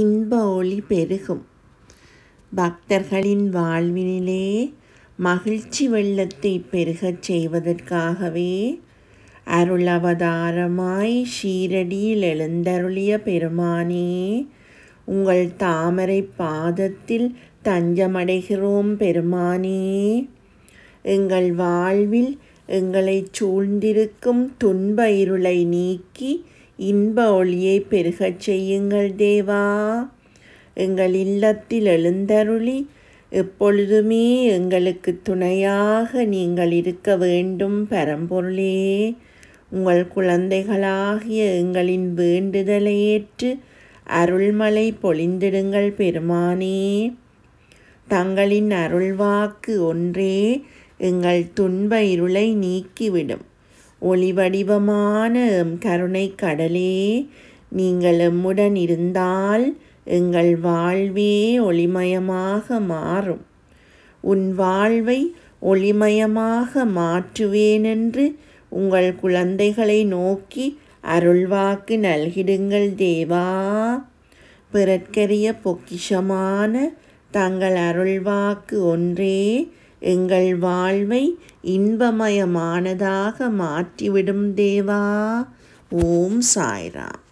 இன்ப ஒளி பெருகும் பக்தர்களின் வாழ்வினிலே மகிழ்ச்சி வெள்ளத்தை பெருகச் செய்வதற்காகவே அருளவதாரமாய் ஷீரடியில் எழுந்தருளிய பெருமானே உங்கள் தாமரை பாதத்தில் தஞ்சமடைகிறோம் பெருமானே எங்கள் வாழ்வில் எங்களை சூழ்ந்திருக்கும் துன்ப இருளை நீக்கி இன்ப ஒளியை பெருகச் செய்யுங்கள் தேவா எங்கள் இல்லத்தில் எழுந்தருளி எப்பொழுதுமே எங்களுக்கு துணையாக நீங்கள் இருக்க வேண்டும் பரம்பொருளே உங்கள் குழந்தைகளாகிய எங்களின் வேண்டுதலை ஏற்று அருள்மலை பொழிந்திடுங்கள் பெருமானே தங்களின் அருள்வாக்கு ஒன்றே எங்கள் துன்ப இருளை நீக்கிவிடும் ஒளி வடிவமான எம் கருணை கடலே நீங்கள் எம்முடன் இருந்தால் எங்கள் வாழ்வே ஒளிமயமாக மாறும் உன் வாழ்வை ஒளிமயமாக மாற்றுவேனென்று உங்கள் குழந்தைகளை நோக்கி அருள்வாக்கு நல்கிடுங்கள் தேவா பிறற்கரிய பொக்கிஷமான தங்கள் அருள்வாக்கு ஒன்றே எங்கள் வாழ்வை இன்பமயமானதாக மாற்றிவிடும் தேவா ஓம் சாய்ராம்